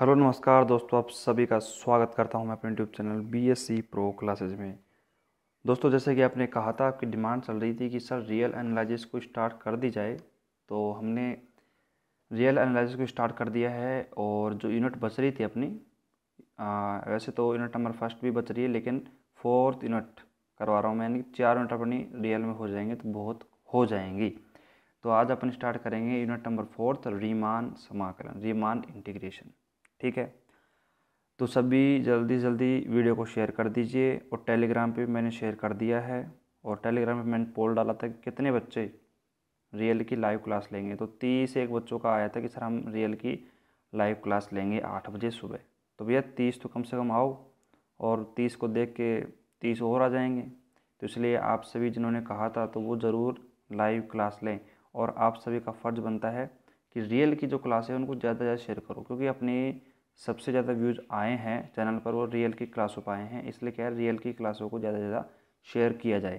hello नमस्कार दोस्तों आप सभी का स्वागत करता हूं मैं अपने YouTube channel B S C pro classes में दोस्तों जैसे कि आपने कहा था आपकी डिमांड चल रही थी कि सर रियल एनालिसिस को स्टार्ट कर दी जाए तो हमने रियल एनालिसिस को स्टार्ट कर दिया है और जो यूनिट बच रही थी अपनी आ, वैसे तो यूनिट नंबर फर्स्ट भी बच रही है लेकिन फोर्थ यूनिट करवा रहा हूँ मैं यानी चार यूनिट अपनी रियल में हो जाएंगे तो बहुत हो जाएंगी तो आज अपन स्टार्ट करेंगे यूनिट नंबर फोर्थ रीमान समाकलन रीमान इंटीग्रेशन ठीक है तो सभी जल्दी जल्दी वीडियो को शेयर कर दीजिए और टेलीग्राम पे मैंने शेयर कर दिया है और टेलीग्राम पे मैंने पोल डाला था कि कितने बच्चे रियल की लाइव क्लास लेंगे तो तीस एक बच्चों का आया था कि सर हम रियल की लाइव क्लास लेंगे आठ बजे सुबह तो भैया तीस तो कम से कम आओ और तीस को देख के तीस और आ जाएंगे तो इसलिए आप सभी जिन्होंने कहा था तो वो ज़रूर लाइव क्लास लें और आप सभी का फ़र्ज़ बनता है कि रियल की जो क्लास है उनको ज़्यादा से ज़्यादा शेयर करो क्योंकि अपने सबसे ज़्यादा व्यूज़ आए हैं चैनल पर वो रियल की क्लासों पर आए हैं इसलिए क्या है रियल की क्लासों को ज़्यादा से ज़्यादा शेयर किया जाए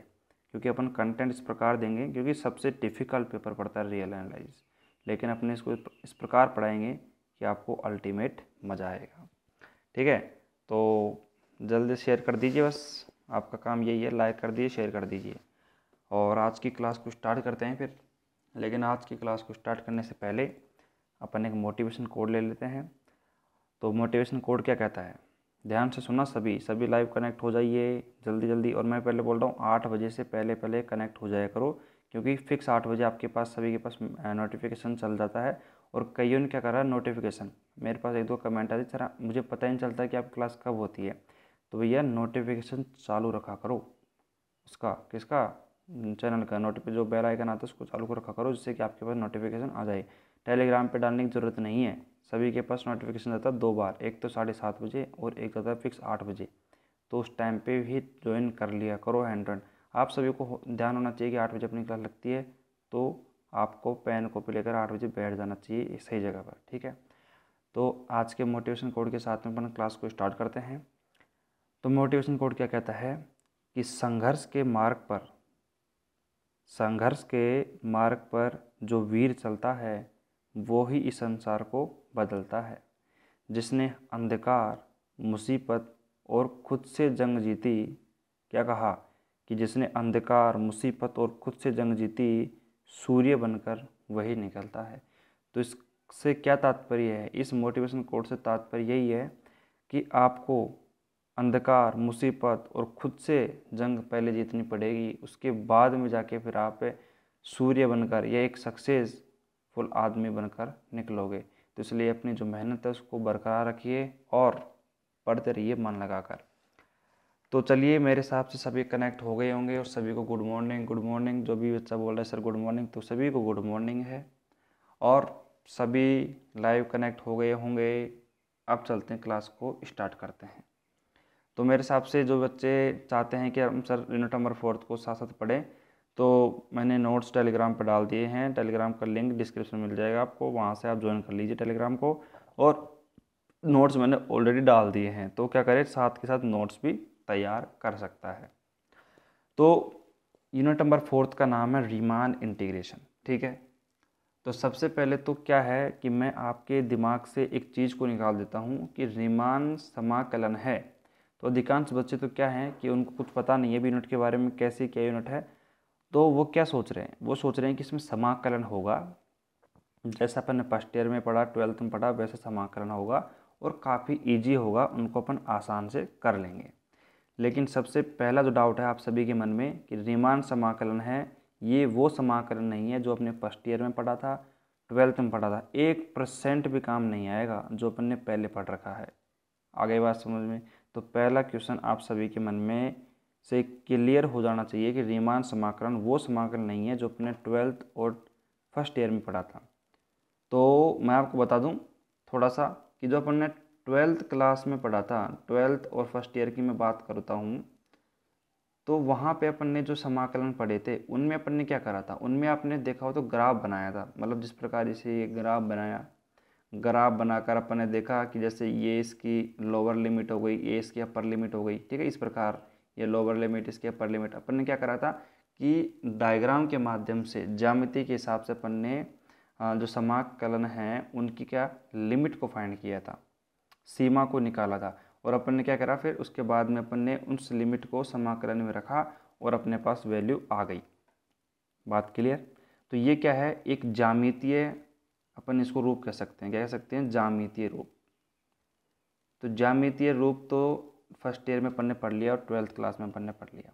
क्योंकि अपन कंटेंट इस प्रकार देंगे क्योंकि सबसे डिफ़िकल्ट पेपर पड़ता है रियल एनालिस लेकिन अपने इसको इस प्रकार पढ़ाएंगे कि आपको अल्टीमेट मज़ा आएगा ठीक है तो जल्दी शेयर कर दीजिए बस आपका काम यही है लाइक कर दीजिए शेयर कर दीजिए और आज की क्लास को स्टार्ट करते हैं फिर लेकिन आज की क्लास को स्टार्ट करने से पहले अपन एक मोटिवेशन कोड ले लेते हैं तो मोटिवेशन कोड क्या कहता है ध्यान से सुना सभी सभी लाइव कनेक्ट हो जाइए जल्दी जल्दी और मैं पहले बोल रहा हूँ आठ बजे से पहले पहले कनेक्ट हो जाया करो क्योंकि फिक्स आठ बजे आपके पास सभी के पास नोटिफिकेशन चल जाता है और कईयों ने क्या करा नोटिफिकेशन मेरे पास एक दो कमेंट आ सर मुझे पता ही नहीं चलता कि आपकी क्लास कब होती है तो भैया नोटिफिकेशन चालू रखा करो उसका किसका चैनल का नोटिफिक जो बेल आइकन आता है उसको चालू को रखा करो जिससे कि आपके पास नोटिफिकेशन आ जाए टेलीग्राम पे डालने की ज़रूरत नहीं है सभी के पास नोटिफिकेशन आता है दो बार एक तो साढ़े सात बजे और एक आता है फिक्स आठ बजे तो उस टाइम पे भी ज्वाइन कर लिया करो हैंड रन आप सभी को ध्यान होना चाहिए कि आठ बजे अपनी क्लास लगती है तो आपको पेन कॉपी लेकर आठ बजे बैठ जाना चाहिए सही जगह पर ठीक है तो आज के मोटिवेशन कोड के साथ में अपन क्लास को स्टार्ट करते हैं तो मोटिवेशन कोड क्या कहता है कि संघर्ष के मार्ग पर संघर्ष के मार्ग पर जो वीर चलता है वो ही इस संसार को बदलता है जिसने अंधकार मुसीबत और खुद से जंग जीती क्या कहा कि जिसने अंधकार मुसीबत और खुद से जंग जीती सूर्य बनकर वही निकलता है तो इससे क्या तात्पर्य है इस मोटिवेशन कोड से तात्पर्य यही है कि आपको अंधकार मुसीबत और खुद से जंग पहले जीतनी पड़ेगी उसके बाद में जाके फिर आप सूर्य बनकर या एक सक्सेसफुल आदमी बनकर निकलोगे तो इसलिए अपनी जो मेहनत है उसको बरकरार रखिए और पढ़ते रहिए मन लगाकर तो चलिए मेरे हिसाब से सभी कनेक्ट हो गए होंगे और सभी को गुड मॉर्निंग गुड मॉर्निंग जो भी बच्चा बोल रहा है सर गुड मॉर्निंग तो सभी को गुड मॉर्निंग है और सभी लाइव कनेक्ट हो गए होंगे अब चलते हैं क्लास को स्टार्ट करते हैं तो मेरे हिसाब से जो बच्चे चाहते हैं कि हम सर यूनिट नंबर फोर्थ को साथ साथ पढ़ें तो मैंने नोट्स टेलीग्राम पर डाल दिए हैं टेलीग्राम का लिंक डिस्क्रिप्शन में मिल जाएगा आपको वहाँ से आप ज्वाइन कर लीजिए टेलीग्राम को और नोट्स मैंने ऑलरेडी डाल दिए हैं तो क्या करें साथ के साथ नोट्स भी तैयार कर सकता है तो यूनिट नंबर फोर्थ का नाम है रिमान इंटीग्रेशन ठीक है तो सबसे पहले तो क्या है कि मैं आपके दिमाग से एक चीज़ को निकाल देता हूँ कि रिमान समाकलन है तो अधिकांश बच्चे तो क्या हैं कि उनको कुछ पता नहीं है भी यूनिट के बारे में कैसे क्या यूनिट है तो वो क्या सोच रहे हैं वो सोच रहे हैं कि इसमें समाकलन होगा जैसा अपन ने फर्स्ट ईयर में पढ़ा ट्वेल्थ में पढ़ा वैसे समाकलन होगा और काफ़ी ईजी होगा उनको अपन आसान से कर लेंगे लेकिन सबसे पहला जो डाउट है आप सभी के मन में कि रिमान समाकलन है ये वो समाकलन नहीं है जो अपने फर्स्ट ईयर में पढ़ा था ट्वेल्थ में पढ़ा था एक परसेंट भी काम नहीं आएगा जो अपन ने पहले पढ़ रखा है आगे बात समझ में तो पहला क्वेश्चन आप सभी के मन में से क्लियर हो जाना चाहिए कि रीमान समाकरण वो समाकरण नहीं है जो अपने ट्वेल्थ और फर्स्ट ईयर में पढ़ा था तो मैं आपको बता दूं थोड़ा सा कि जो अपन ने ट्वेल्थ क्लास में पढ़ा था ट्वेल्थ और फर्स्ट ईयर की मैं बात करता हूँ तो वहाँ पे अपन ने जो समाकलन पढ़े थे उनमें अपन ने क्या करा था उनमें आपने देखा हो तो ग्राफ बनाया था मतलब जिस प्रकार से ये ग्राफ बनाया ग्राफ बनाकर अपन ने देखा कि जैसे ये इसकी लोअर लिमिट हो गई ये इसकी अपर लिमिट हो गई ठीक है इस प्रकार ये लोअर लिमिट इसकी अपर लिमिट अपन ने क्या करा था कि डायग्राम के माध्यम से ज्यामिति के हिसाब से अपन ने जो समाकलन है उनकी क्या लिमिट को फाइंड किया था सीमा को निकाला था और अपन ने क्या करा फिर उसके बाद में अपन ने उस लिमिट को समाकलन में रखा और अपने पास वैल्यू आ गई बात क्लियर तो ये क्या है एक जामितीय अपन इसको रूप कह सकते हैं क्या कह सकते हैं जामितीय रूप तो जामितीय रूप तो फर्स्ट ईयर में अपन ने पढ़ लिया और ट्वेल्थ क्लास में अपन ने पढ़ लिया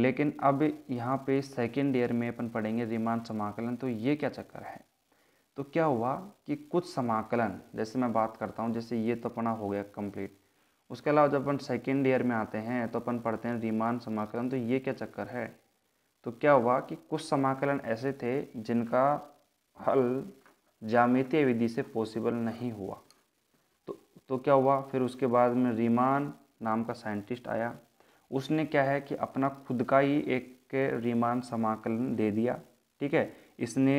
लेकिन अब यहाँ पे सेकेंड ईयर में अपन पढ़ेंगे रिमान समाकलन तो ये क्या चक्कर है तो क्या हुआ कि कुछ समाकलन जैसे मैं बात करता हूँ जैसे ये तो अपना हो गया कम्प्लीट उसके अलावा जब अपन सेकेंड ईयर में आते हैं तो अपन पढ़ते हैं रिमान समाकलन तो ये क्या चक्कर है तो क्या हुआ कि कुछ समाकलन ऐसे थे जिनका हल जामितीय विधि से पॉसिबल नहीं हुआ तो तो क्या हुआ फिर उसके बाद में रीमान नाम का साइंटिस्ट आया उसने क्या है कि अपना खुद का ही एक रीमान समाकलन दे दिया ठीक है इसने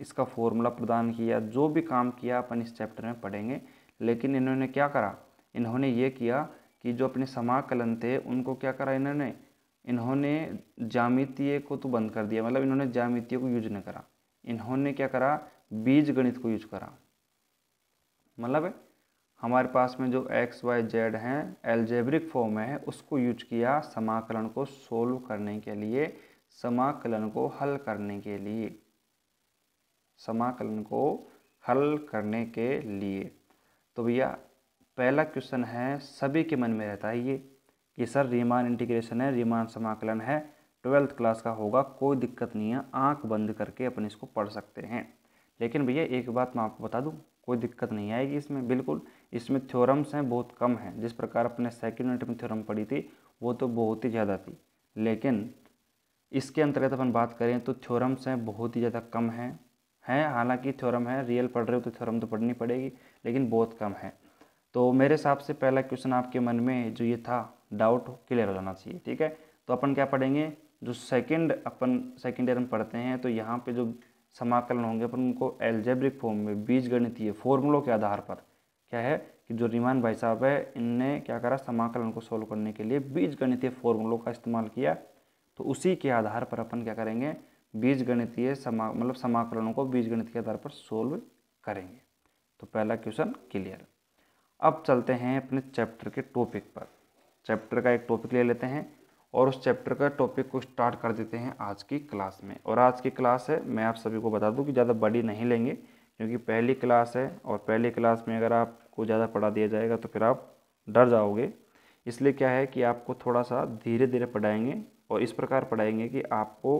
इसका फॉर्मूला प्रदान किया जो भी काम किया अपन इस चैप्टर में पढ़ेंगे लेकिन इन्होंने क्या करा इन्होंने ये किया कि जो अपने समाकलन थे उनको क्या करा इन्होंने इन्होंने जामितीय को तो बंद कर दिया मतलब इन्होंने जामितीय को यूज नहीं करा इन्होंने क्या करा बीज गणित को यूज करा मतलब हमारे पास में जो एक्स वाई जेड हैं एलजेब्रिक फॉर्म है उसको यूज किया समाकलन को सोल्व करने के लिए समाकलन को हल करने के लिए समाकलन को हल करने के लिए तो भैया पहला क्वेश्चन है सभी के मन में रहता है ये कि सर रीमान इंटीग्रेशन है रीमान समाकलन है ट्वेल्थ क्लास का होगा कोई दिक्कत नहीं है आंख बंद करके अपन इसको पढ़ सकते हैं लेकिन भैया एक बात मैं आपको बता दूँ कोई दिक्कत नहीं आएगी इसमें बिल्कुल इसमें थ्योरम्स हैं बहुत कम हैं जिस प्रकार अपने सेकेंड यूनिट में थ्योरम पढ़ी थी वो तो बहुत ही ज़्यादा थी लेकिन इसके अंतर्गत अपन बात करें तो थ्योरम्स हैं बहुत ही ज़्यादा कम हैं हैं हालांकि थ्योरम है रियल पढ़ रहे हो तो थ्योरम तो पढ़नी पड़ेगी लेकिन बहुत कम है तो मेरे हिसाब से पहला क्वेश्चन आपके मन में जो ये था डाउट क्लियर हो जाना चाहिए ठीक है तो अपन क्या पढ़ेंगे जो सेकंड अपन सेकंड ईयर में पढ़ते हैं तो यहाँ पे जो समाकलन होंगे अपन उनको एल्जेब्रिक फॉर्म में बीज गणितीय फॉर्मूलों के आधार पर क्या है कि जो रिमान भाई साहब है इनने क्या करा समाकलन को सोल्व करने के लिए बीज गणितीय फॉर्मूलों का इस्तेमाल किया तो उसी के आधार पर अपन क्या करेंगे बीज गणितीय समा मतलब समाकलनों को बीज गणित के आधार पर सोल्व करेंगे तो पहला क्वेश्चन क्लियर अब चलते हैं अपने चैप्टर के टॉपिक पर चैप्टर का एक टॉपिक ले लेते हैं और उस चैप्टर का टॉपिक को स्टार्ट कर देते हैं आज की क्लास में और आज की क्लास है मैं आप सभी को बता दूं कि ज़्यादा बड़ी नहीं लेंगे क्योंकि पहली क्लास है और पहली क्लास में अगर आपको ज़्यादा पढ़ा दिया जाएगा तो फिर आप डर जाओगे इसलिए क्या है कि आपको थोड़ा सा धीरे धीरे पढ़ाएंगे और इस प्रकार पढ़ाएंगे कि आपको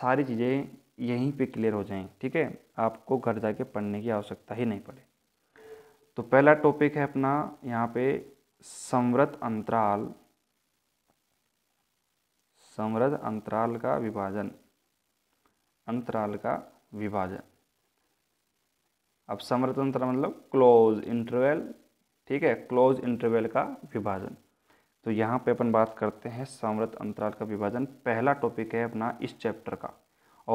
सारी चीज़ें यहीं पे क्लियर हो जाएं ठीक है आपको घर जाके पढ़ने की आवश्यकता ही नहीं पड़े तो पहला टॉपिक है अपना यहाँ पे संवृत अंतराल समरज अंतराल का विभाजन अंतराल का विभाजन अब समृत अंतराल मतलब क्लोज इंटरवल ठीक है क्लोज इंटरवल का विभाजन तो यहाँ पे अपन बात करते हैं समृत अंतराल का विभाजन पहला टॉपिक है अपना इस चैप्टर का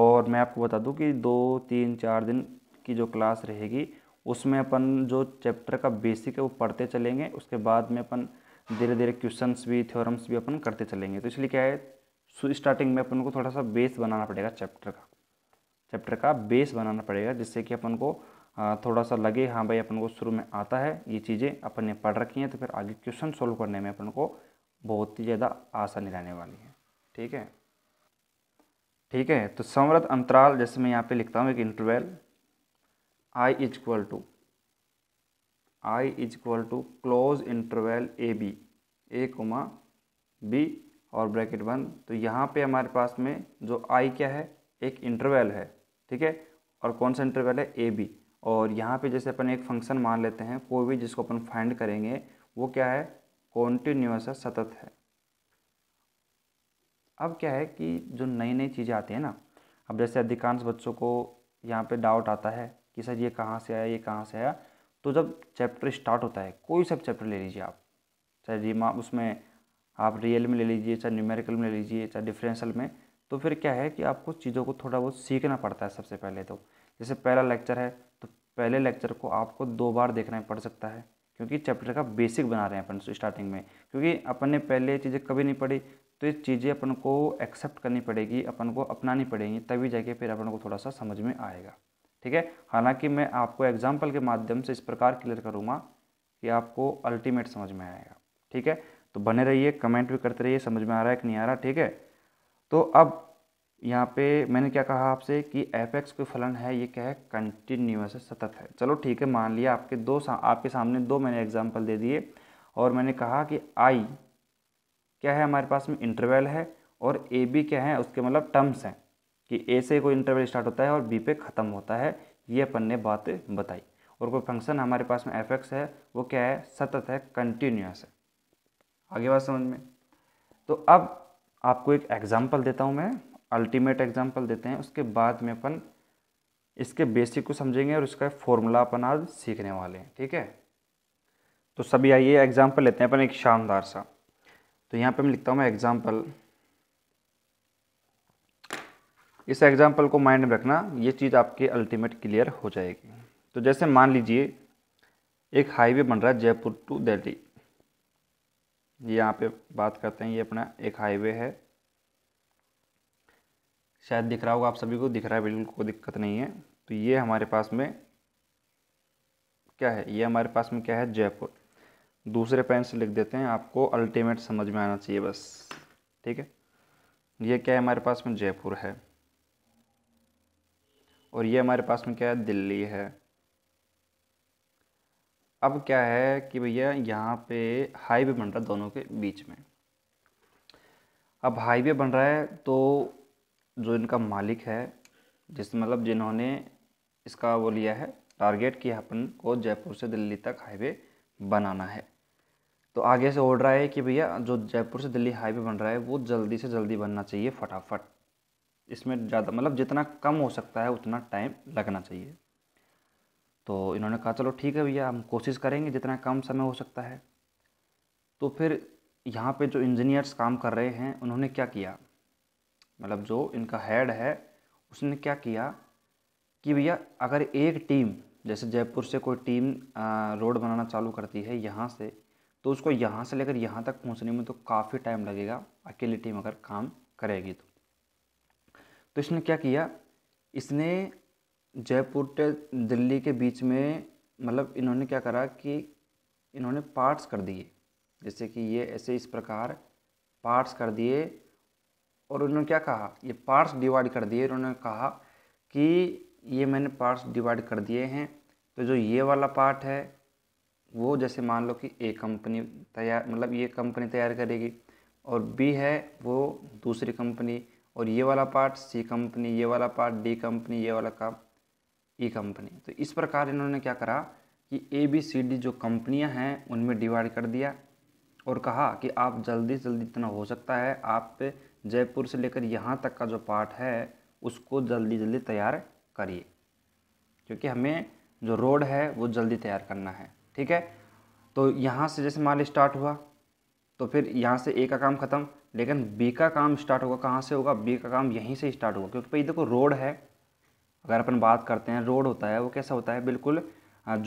और मैं आपको बता दूं कि दो तीन चार दिन की जो क्लास रहेगी उसमें अपन जो चैप्टर का बेसिक है वो पढ़ते चलेंगे उसके बाद में अपन धीरे धीरे क्वेश्चंस भी थ्योरम्स भी अपन करते चलेंगे तो इसलिए क्या है सो स्टार्टिंग में अपन को थोड़ा सा बेस बनाना पड़ेगा चैप्टर का चैप्टर का बेस बनाना पड़ेगा जिससे कि अपन को थोड़ा सा लगे हाँ भाई अपन को शुरू में आता है ये चीज़ें अपन ने पढ़ रखी हैं तो फिर आगे क्वेश्चन सॉल्व करने में अपन को बहुत ही ज़्यादा आसानी रहने वाली है ठीक है ठीक है तो संवृत अंतराल जैसे मैं यहाँ पे लिखता हूँ एक interval I is equal to I is equal to close interval A B A comma B और ब्रैकेट वन तो यहाँ पे हमारे पास में जो आई क्या है एक इंटरवल है ठीक है और कौन सा इंटरवल है ए बी और यहाँ पे जैसे अपन एक फंक्शन मान लेते हैं कोई भी जिसको अपन फाइंड करेंगे वो क्या है कॉन्टीन्यूस है सतत है अब क्या है कि जो नई नई चीज़ें आती हैं ना अब जैसे अधिकांश बच्चों को यहाँ पर डाउट आता है कि सर ये कहाँ से आया ये कहाँ से आया तो जब चैप्टर स्टार्ट होता है कोई सब चैप्टर ले लीजिए आप चाहे माँ उसमें आप रियल में ले लीजिए चाहे न्यूमेरिकल में ले लीजिए चाहे डिफरेंशियल में तो फिर क्या है कि आपको चीज़ों को थोड़ा बहुत सीखना पड़ता है सबसे पहले तो जैसे पहला लेक्चर है तो पहले लेक्चर को आपको दो बार देखना पड़ सकता है क्योंकि चैप्टर का बेसिक बना रहे हैं अपन स्टार्टिंग में क्योंकि अपन ने पहले चीज़ें कभी नहीं पढ़ी तो ये चीज़ें अपन को एक्सेप्ट करनी पड़ेगी अपन को अपनानी पड़ेगी तभी जाके फिर अपन को थोड़ा सा समझ में आएगा ठीक है हालांकि मैं आपको एग्जाम्पल के माध्यम से इस प्रकार क्लियर करूँगा कि आपको अल्टीमेट समझ में आएगा ठीक है तो बने रहिए कमेंट भी करते रहिए समझ में आ रहा है कि नहीं आ रहा ठीक है तो अब यहाँ पे मैंने क्या कहा आपसे कि एफ एक्स कोई फलन है ये क्या है कंटिन्यूस है सतत है चलो ठीक है मान लिया आपके दो सा, आपके सामने दो मैंने एग्जाम्पल दे दिए और मैंने कहा कि आई क्या है हमारे पास में इंटरवल है और ए बी क्या है उसके मतलब टर्म्स हैं कि ए से कोई इंटरवल स्टार्ट होता है और बी पे ख़त्म होता है ये अपन ने बात बताई और कोई फंक्शन हमारे पास में एफ एक्स है वो क्या है सतत है कंटिन्यूस है आगे बात समझ में तो अब आपको एक एग्जाम्पल देता हूँ मैं अल्टीमेट एग्जाम्पल देते हैं उसके बाद में अपन इसके बेसिक को समझेंगे और इसका फॉर्मूला अपन आज सीखने वाले हैं ठीक है तो सभी आइए एग्जाम्पल लेते हैं अपन एक शानदार सा तो यहाँ पे मैं लिखता हूँ मैं एग्जाम्पल इस एग्जाम्पल को माइंड में रखना ये चीज़ आपके अल्टीमेट क्लियर हो जाएगी तो जैसे मान लीजिए एक हाईवे बन रहा है जयपुर टू दिल्ली ये यहाँ पे बात करते हैं ये अपना एक हाईवे है शायद दिख रहा होगा आप सभी को दिख रहा है बिल्कुल कोई दिक्कत नहीं है तो ये हमारे पास में क्या है ये हमारे पास में क्या है जयपुर दूसरे पेन से लिख देते हैं आपको अल्टीमेट समझ में आना चाहिए बस ठीक है ये क्या है हमारे पास में जयपुर है और ये हमारे पास में क्या है दिल्ली है अब क्या है कि भैया यहाँ पे हाईवे बन रहा है दोनों के बीच में अब हाईवे बन रहा है तो जो इनका मालिक है जिस मतलब जिन्होंने इसका वो लिया है टारगेट कि अपन को जयपुर से दिल्ली तक हाईवे बनाना है तो आगे से रहा है कि भैया जो जयपुर से दिल्ली हाईवे बन रहा है वो जल्दी से जल्दी बनना चाहिए फटाफट इसमें ज़्यादा मतलब जितना कम हो सकता है उतना टाइम लगना चाहिए तो इन्होंने कहा चलो ठीक है भैया हम कोशिश करेंगे जितना कम समय हो सकता है तो फिर यहाँ पे जो इंजीनियर्स काम कर रहे हैं उन्होंने क्या किया मतलब जो इनका हेड है उसने क्या किया कि भैया अगर एक टीम जैसे जयपुर से कोई टीम रोड बनाना चालू करती है यहाँ से तो उसको यहाँ से लेकर यहाँ तक पहुँचने में तो काफ़ी टाइम लगेगा अकेली टीम अगर काम करेगी तो तो इसने क्या किया इसने जयपुर से दिल्ली के बीच में मतलब इन्होंने क्या करा कि इन्होंने पार्ट्स कर दिए जैसे कि ये ऐसे इस प्रकार पार्ट्स कर दिए और उन्होंने क्या कहा ये पार्ट्स डिवाइड कर दिए उन्होंने कहा कि ये मैंने पार्ट्स डिवाइड कर दिए हैं तो जो ये वाला पार्ट है वो जैसे मान लो कि ए कंपनी तैयार मतलब ये कंपनी तैयार करेगी और बी है वो दूसरी कंपनी और ये वाला पार्ट सी कंपनी ये वाला पार्ट डी कंपनी ये वाला काम ई e कंपनी तो इस प्रकार इन्होंने क्या करा कि ए बी सी डी जो कंपनियां हैं उनमें डिवाइड कर दिया और कहा कि आप जल्दी से जल्दी इतना हो सकता है आप जयपुर से लेकर यहाँ तक का जो पार्ट है उसको जल्दी जल्दी तैयार करिए क्योंकि हमें जो रोड है वो जल्दी तैयार करना है ठीक है तो यहाँ से जैसे माल स्टार्ट हुआ तो फिर यहाँ से ए का काम ख़त्म लेकिन बी का काम स्टार्ट होगा कहाँ से होगा बी का काम यहीं से स्टार्ट होगा क्योंकि भाई देखो रोड है अगर अपन बात करते हैं रोड होता है वो कैसा होता है बिल्कुल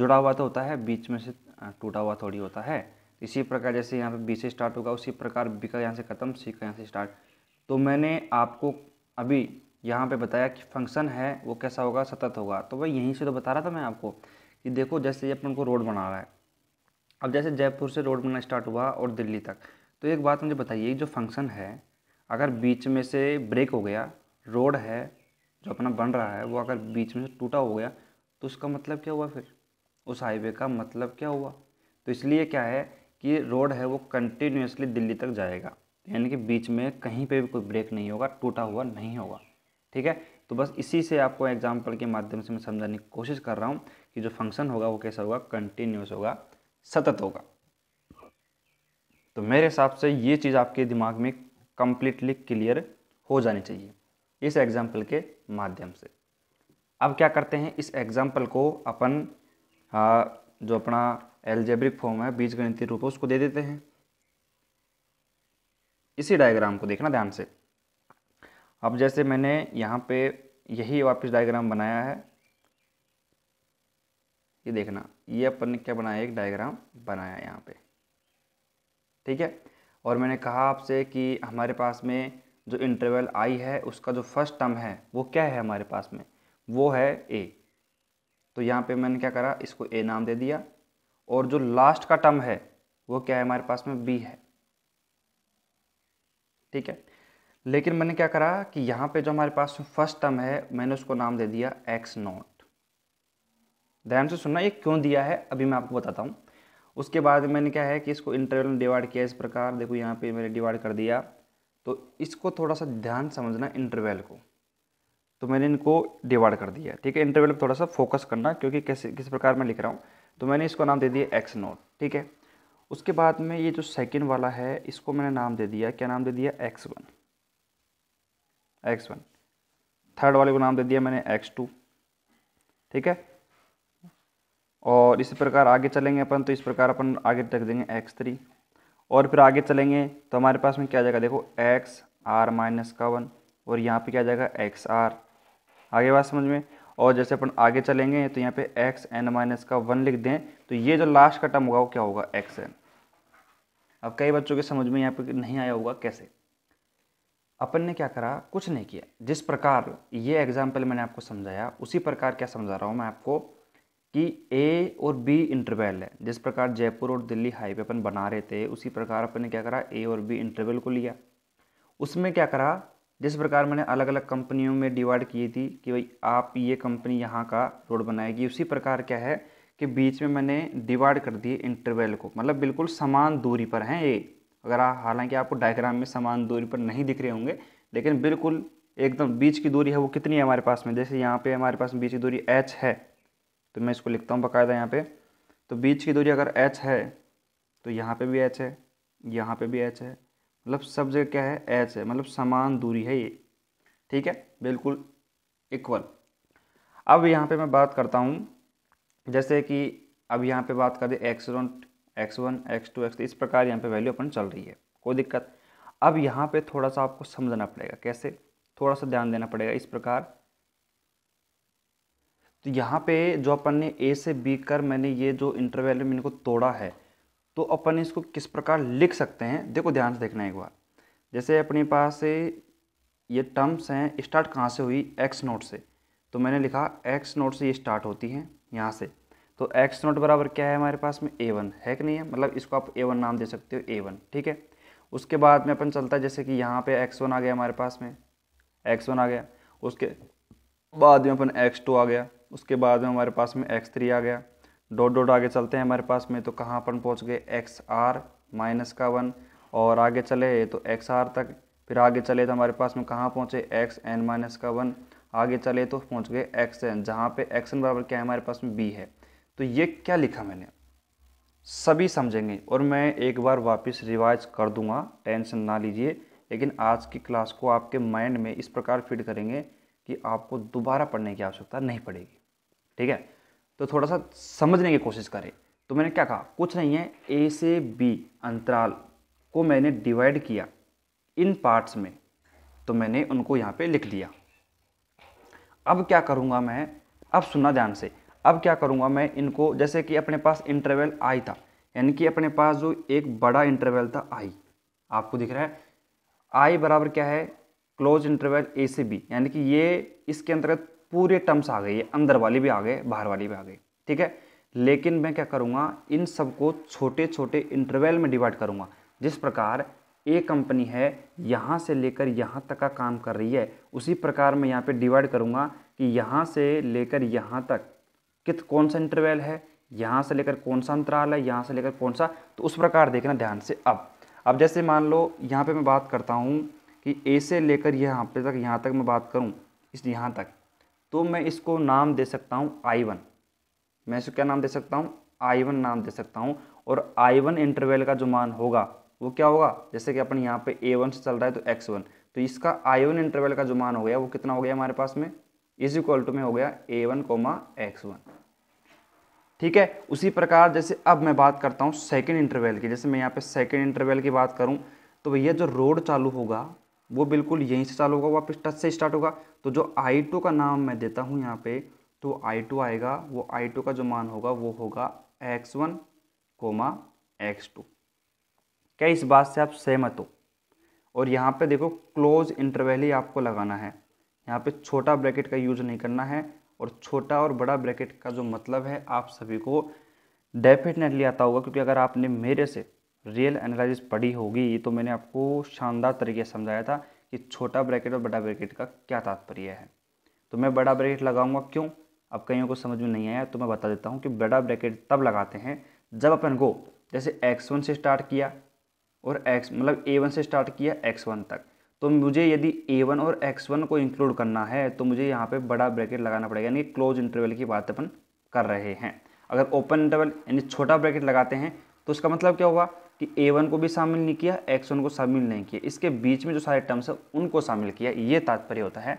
जुड़ा हुआ तो होता है बीच में से टूटा हुआ थोड़ी होता है इसी प्रकार जैसे यहाँ पे बी से स्टार्ट होगा उसी प्रकार बी का यहाँ से ख़त्म सी का यहाँ से स्टार्ट तो मैंने आपको अभी यहाँ पे बताया कि फंक्शन है वो कैसा होगा सतत होगा तो भाई यहीं से तो बता रहा था मैं आपको कि देखो जैसे ये अपन को रोड बना रहा है अब जैसे जयपुर से रोड बनना स्टार्ट हुआ और दिल्ली तक तो एक बात मुझे बताइए जो फंक्शन है अगर बीच में से ब्रेक हो गया रोड है जो अपना बन रहा है वो अगर बीच में से टूटा हो गया तो उसका मतलब क्या हुआ फिर उस हाईवे का मतलब क्या हुआ तो इसलिए क्या है कि रोड है वो कंटिन्यूसली दिल्ली तक जाएगा यानी कि बीच में कहीं पे भी कोई ब्रेक नहीं होगा टूटा हुआ नहीं होगा ठीक है तो बस इसी से आपको एग्जाम्पल के माध्यम से मैं समझाने की कोशिश कर रहा हूँ कि जो फंक्शन होगा वो कैसा होगा कंटिन्यूस होगा सतत होगा तो मेरे हिसाब से ये चीज़ आपके दिमाग में कम्प्लीटली क्लियर हो जानी चाहिए इस एग्ज़ाम्पल के माध्यम से अब क्या करते हैं इस एग्ज़ाम्पल को अपन जो अपना एलजेब्रिक फॉर्म है बीज गणितीय रूप है उसको दे देते हैं इसी डायग्राम को देखना ध्यान से अब जैसे मैंने यहाँ पे यही वापस डायग्राम बनाया है ये देखना ये अपन ने क्या बनाया एक डायग्राम बनाया यहाँ पे ठीक है और मैंने कहा आपसे कि हमारे पास में जो इंटरवल आई है उसका जो फर्स्ट टर्म है वो क्या है हमारे पास में वो है ए तो यहाँ पे मैंने क्या करा इसको ए नाम दे दिया और जो लास्ट का टर्म है वो क्या है हमारे पास में बी है ठीक है लेकिन मैंने क्या करा कि यहाँ पे जो हमारे पास में फर्स्ट टर्म है मैंने उसको नाम दे दिया एक्स नॉट ध्यान से सुनना ये क्यों दिया है अभी मैं आपको बताता हूँ उसके बाद मैंने क्या है कि इसको इंटरवल डिवाइड किया इस प्रकार देखो यहाँ पे मैंने डिवाइड कर दिया तो इसको थोड़ा सा ध्यान समझना इंटरवल को तो मैंने इनको डिवाइड कर दिया ठीक है इंटरवल पर थोड़ा सा फोकस करना क्योंकि कैसे किस प्रकार मैं लिख रहा हूँ तो मैंने इसको नाम दे दिया एक्स नोट ठीक है उसके बाद में ये जो सेकेंड वाला है इसको मैंने नाम दे दिया क्या नाम दे दिया X one X one third वाले को नाम दे दिया मैंने एक्स टू ठीक है और इसी प्रकार आगे चलेंगे अपन तो इस प्रकार अपन आगे तक देंगे एक्स थ्री और फिर आगे चलेंगे तो हमारे पास में क्या आ जाएगा देखो एक्स आर माइनस का वन और यहाँ पे क्या आ जाएगा एक्स आर आगे बात समझ में और जैसे अपन आगे चलेंगे तो यहाँ पे एक्स एन माइनस का वन लिख दें तो ये जो लास्ट का टर्म होगा वो क्या होगा एक्स एन अब कई बच्चों के समझ में यहाँ पे नहीं आया होगा कैसे अपन ने क्या करा कुछ नहीं किया जिस प्रकार ये एग्जाम्पल मैंने आपको समझाया उसी प्रकार क्या समझा रहा हूँ मैं आपको कि ए और बी इंटरवल है जिस प्रकार जयपुर और दिल्ली हाईवे अपन बना रहे थे उसी प्रकार अपन ने क्या करा ए और बी इंटरवल को लिया उसमें क्या करा जिस प्रकार मैंने अलग अलग कंपनियों में डिवाइड की थी कि भाई आप ये कंपनी यहाँ का रोड बनाएगी उसी प्रकार क्या है कि बीच में मैंने डिवाइड कर दिए इंटरवल को मतलब बिल्कुल समान दूरी पर हैं ये अगर आ, हालांकि आपको डायग्राम में समान दूरी पर नहीं दिख रहे होंगे लेकिन बिल्कुल एकदम बीच की दूरी है वो कितनी है हमारे पास में जैसे यहाँ पे हमारे पास बीच की दूरी एच है तो मैं इसको लिखता हूँ बाकायदा यहाँ पे तो बीच की दूरी अगर एच है तो यहाँ पे भी एच है यहाँ पे भी एच है मतलब सब जगह क्या है एच है मतलब समान दूरी है ये ठीक है बिल्कुल इक्वल अब यहाँ पे मैं बात करता हूँ जैसे कि अब यहाँ पे बात कर दे X one X one X two X इस प्रकार यहाँ पे वैल्यू अपन चल रही है कोई दिक्कत अब यहाँ पे थोड़ा सा आपको समझना पड़ेगा कैसे थोड़ा सा ध्यान देना पड़ेगा इस प्रकार तो यहाँ पे जो अपन ने ए से बी कर मैंने ये जो इंटरवेल में को तोड़ा है तो अपन इसको किस प्रकार लिख सकते हैं देखो ध्यान से देखना एक बार जैसे अपने पास ये टर्म्स हैं स्टार्ट कहाँ से हुई एक्स नोट से तो मैंने लिखा एक्स नोट से ये स्टार्ट होती हैं यहाँ से तो एक्स नोट बराबर क्या है हमारे पास में ए वन है कि नहीं है मतलब इसको आप ए वन नाम दे सकते हो ए वन ठीक है उसके बाद में अपन चलता है जैसे कि यहाँ पे एक्स वन आ गया हमारे पास में एक्स वन आ गया उसके बाद में अपन एक्स टू आ गया उसके बाद में हमारे पास में एक्स थ्री आ गया डॉट डॉट आगे चलते हैं हमारे पास में तो कहाँ अपन पहुँच गए एक्स आर माइनस का वन और आगे चले तो एक्स आर तक फिर आगे चले तो हमारे पास में कहाँ पहुँचे एक्स एन माइनस का वन आगे चले तो पहुँच गए एक्स एन जहाँ पर एक्स एन बराबर क्या है हमारे पास में बी है तो ये क्या लिखा मैंने सभी समझेंगे और मैं एक बार वापस रिवाइज कर दूंगा टेंशन ना लीजिए लेकिन आज की क्लास को आपके माइंड में इस प्रकार फिट करेंगे कि आपको दोबारा पढ़ने की आवश्यकता नहीं पड़ेगी ठीक है तो थोड़ा सा समझने की कोशिश करें तो मैंने क्या कहा कुछ नहीं है ए से बी अंतराल को मैंने डिवाइड किया इन पार्ट्स में तो मैंने उनको यहाँ पे लिख लिया अब क्या करूँगा मैं अब सुना ध्यान से अब क्या करूँगा मैं इनको जैसे कि अपने पास इंटरवल आई था यानी कि अपने पास जो एक बड़ा इंटरवल था आई आपको दिख रहा है आई बराबर क्या है क्लोज इंटरवल ए से बी यानी कि ये इसके अंतर्गत पूरे टर्म्स आ गए ये अंदर वाली भी आ गए बाहर वाली भी आ गई ठीक है लेकिन मैं क्या करूँगा इन सबको छोटे छोटे इंटरवल में डिवाइड करूँगा जिस प्रकार ए कंपनी है यहाँ से लेकर यहाँ तक का काम कर रही है उसी प्रकार मैं यहाँ पे डिवाइड करूँगा कि यहाँ से लेकर यहाँ तक कित कौन सा इंटरवल है यहाँ से लेकर कौन सा अंतराल है यहाँ से लेकर कौन सा तो उस प्रकार देखना ध्यान से अब अब जैसे मान लो यहाँ पे मैं बात करता हूँ कि ए से लेकर यहाँ पे तक यहाँ तक मैं बात करूँ इस यहाँ तक तो मैं इसको नाम दे सकता हूँ आई वन मैं इसको क्या नाम दे सकता हूँ आई वन नाम दे सकता हूँ और आई वन इंटरवेल का जो मान होगा वो क्या होगा जैसे कि अपन यहाँ पे ए वन से चल रहा है तो एक्स वन तो इसका आई वन इंटरवेल का जो मान हो गया वो कितना हो गया हमारे पास में इज इक्वल टू में हो गया A one comma X one ठीक है उसी प्रकार जैसे अब मैं बात करता हूँ सेकेंड इंटरवेल की जैसे मैं यहाँ पर सेकेंड इंटरवेल की बात करूँ तो भैया जो रोड चालू होगा वो बिल्कुल यहीं से चालू होगा वापस टच से स्टार्ट होगा तो जो आई टू का नाम मैं देता हूँ यहाँ पे तो आई टू आएगा वो आई टू का जो मान होगा वो होगा X one comma X two क्या इस बात से आप सहमत हो और यहाँ पे देखो क्लोज इंटरवल ही आपको लगाना है यहाँ पे छोटा ब्रैकेट का यूज नहीं करना है और छोटा और बड़ा ब्रैकेट का जो मतलब है आप सभी को डेफिनेटली आता होगा क्योंकि अगर आपने मेरे से रियल एनालिसिस पढ़ी होगी तो मैंने आपको शानदार तरीके से समझाया था कि छोटा ब्रैकेट और बड़ा ब्रैकेट का क्या तात्पर्य है तो मैं बड़ा ब्रैकेट लगाऊंगा क्यों अब कईयों को समझ में नहीं आया तो मैं बता देता हूँ कि बड़ा ब्रैकेट तब लगाते हैं जब अपन को जैसे एक्स वन से स्टार्ट किया और एक्स मतलब ए वन से स्टार्ट किया एक्स वन तक तो मुझे यदि ए वन और एक्स वन को इंक्लूड करना है तो मुझे यहाँ पे बड़ा ब्रैकेट लगाना पड़ेगा यानी क्लोज इंटरवल की बात अपन कर रहे हैं अगर ओपन इंटरवल यानी छोटा ब्रैकेट लगाते हैं तो उसका मतलब क्या होगा कि ए वन को भी शामिल नहीं किया एक्स वन को शामिल नहीं किया इसके बीच में जो सारे टर्म्स हैं उनको शामिल किया ये तात्पर्य होता है